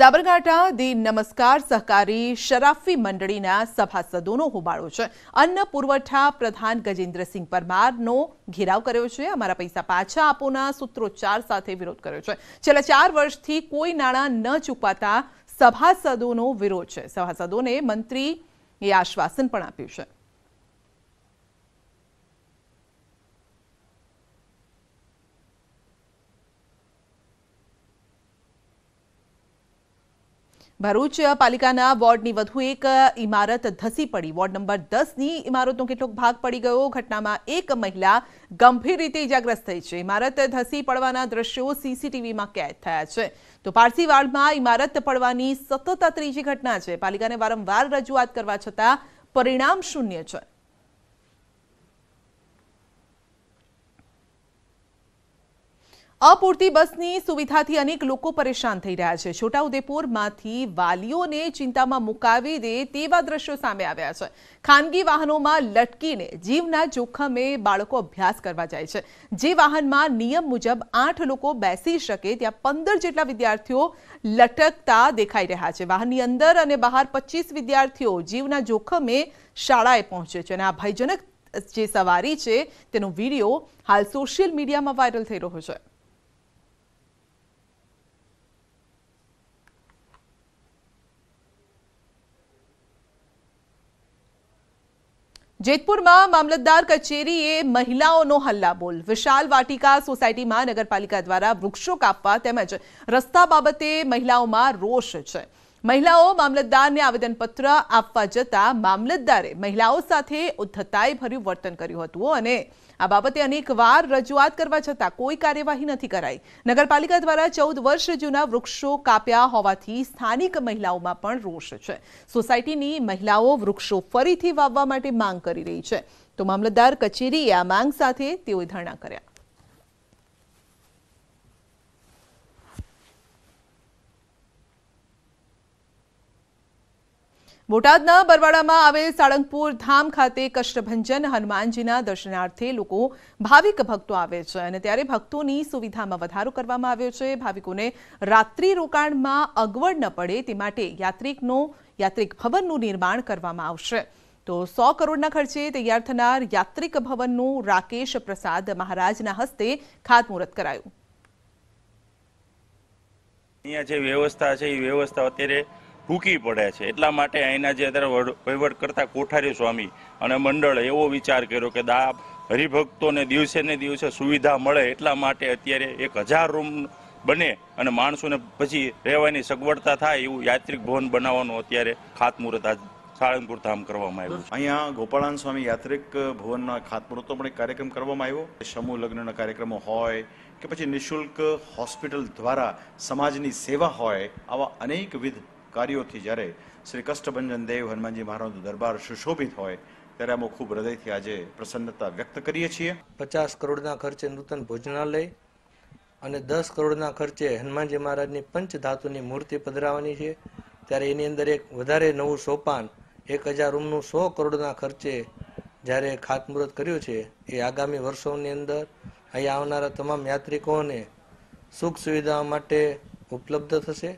ઝબરગાટા દી નમસ્કાર સહકારી શરાફી મંડળીના સભાસદોનો હોબાળો છે અન્નપૂર્વાઠા પ્રધાન ગજેન્દ્રસિંહ પરમારનો ઘેરાવ કર્યો છે અમારો પૈસા પાછા આપોના સૂત્રોચ્ચાર સાથે વિરોધ કર્યો છે છેલ્લા 4 વર્ષથી કોઈ નાણા ન ચૂકપાતા સભાસદોનો વિરોધ છે સભાસદોને મંત્રી એ આશ્વાસન પણ આપ્યું છે ભરૂચ્ય પાલિકાના બોર્ડની વધુ એક ઈમારત ધસી પડી વોર્ડ નંબર 10 ની ઈમારતો કેટલો ભાગ પડી ગયો ઘટનામાં એક મહિલા ગંભીર રીતે ઈજાગ્રસ્ત થઈ છે ઈમારત ધસી પડવાના દ્રશ્યો સીસીટીવીમાં કેચ થયા છે તો પાર્થી વોર્ડમાં ઈમારત પડવાની સતત ત્રીજી ઘટના છે પાલિકાને વારંવાર રજૂઆત કરવા છતાં પરિણામ શૂન્ય છે અપૂરતી બસની સુવિધાથી અનેક લોકો પરેશાન થઈ રહ્યા છે. છોટા ઉદેપુરમાંથી વાલીઓને ચિંતામાં મૂકાવી દે તેવા દ્રશ્યો સામે આવ્યા છે. ખાનગી વાહનોમાં લટકીને જીવના જોખમે બાળકો અભ્યાસ કરવા જાય છે. જે વાહનમાં નિયમ મુજબ 8 લોકો બેસી શકે ત્યાં 15 જેટલા વિદ્યાર્થીઓ લટકતા દેખાઈ રહ્યા છે. વાહનની અંદર અને બહાર 25 વિદ્યાર્થીઓ જીવના જોખમે શાળાએ પહોંચે છે અને આ ભયજનક જે સવારી છે તેનો વિડિયો હાલ સોશિયલ મીડિયામાં વાયરલ થઈ રહ્યો છે. जयपुरમાં મામલતદાર કચેરીએ મહિલાઓનો हल्ला બોલ વિશાલ વાટિકા સોસાયટીમાં નગરપાલિકા દ્વારા વૃક્ષો કાપવા તેમજ રસ્તા બાબતે મહિલાઓમાં રોષ છે મહિલાઓ મામલતદારને આવેદન પત્ર આપવામાં જતાં મામલતદારે મહિલાઓ સાથે ઉદ્ધતાઈ ભર્યું વર્તન કર્યું હતું અને આ બાબતે અનેક વાર રજૂઆત કરવા છતાં કોઈ કાર્યવાહી નથી કરી. નગરપાલિકા દ્વારા 14 વર્ષ જૂના વૃક્ષો કાપ્યા હોવાથી સ્થાનિક મહિલાઓમાં પણ રોષ છે. સોસાયટીની મહિલાઓ વૃક્ષો ફરીથી વાવવા માટે માંગ કરી રહી છે. તો મામલતદાર કચેરીએ આ માંગ સાથે તેઓ ધરણા કર્યા. બોટાdna બરવાડામાં આવેલ સાળંગપુર ધામ ખાતે કષ્ટભંજન હનુમાનજીના દર્શનાર્થે લોકો ભાવિક ભક્તો આવે છે અને ત્યારે ભક્તોની સુવિધામાં વધારો કરવામાં આવ્યો છે ભાવિકોને રાત્રી રોકાણમાં અગવડ ન પડે તે માટે યાત્રિકનો યાત્રિક ભવનનું નિર્માણ કરવામાં આવશે તો 100 કરોડના ખર્ચે તૈયાર થનાર યાત્રિક ભવનનો રાકેશ પ્રસાદ મહારાજના હસ્તે ખાતમુહૂર્ત કરાયું અહીંયા જે વ્યવસ્થા છે એ વ્યવસ્થા અત્યારે ટૂંકી પડે છે એટલા માટે અહીંના જે અત્યારે વહીવટ કરતા કોઠારી સ્વામી અને મંડળ એવો વિચાર કર્યો કે દા હરિભક્તોને દિવસે ને દિવસે સુવિધા મળે એટલા માટે અત્યારે એક હજાર રૂમ બને અને માણસોને પછી રહેવાની સગવડતા થાય એવું યાત્રિક ભવન બનાવવાનું અત્યારે ખાતમુહૂર્ત આજ સાળંગપુર ધામ કરવામાં આવ્યું અહીંયા ગોપાળાન સ્વામી યાત્રિક ભવનના ખાતમુહૂર્તો પણ એક કાર્યક્રમ કરવામાં આવ્યો સમૂહ લગ્નના કાર્યક્રમો હોય કે પછી નિઃશુલ્ક હોસ્પિટલ દ્વારા સમાજની સેવા હોય આવા અનેકવિધ કાર્યોથી જ્યારે શ્રી કષ્ટભંજન દેવ હનુમાનજી મહારાજનો દરબાર સુશોભિત હોય ત્યારે અમે ખૂબ હૃદયથી આજે પ્રસન્નતા વ્યક્ત કરીએ છીએ પચાસ કરોડના ખર્ચે નૂતન ભોજનાલય અને દસ કરોડના ખર્ચે હનુમાનજી મહારાજની પંચધાતુની મૂર્તિ પધરાવવાની છે ત્યારે એની અંદર એક વધારે નવું સોપાન એક હજાર રૂમનું સો કરોડના ખર્ચે જ્યારે ખાતમુહૂર્ત કર્યું છે એ આગામી વર્ષોની અંદર અહીંયા આવનારા તમામ યાત્રિકોને સુખ સુવિધાઓ માટે ઉપલબ્ધ થશે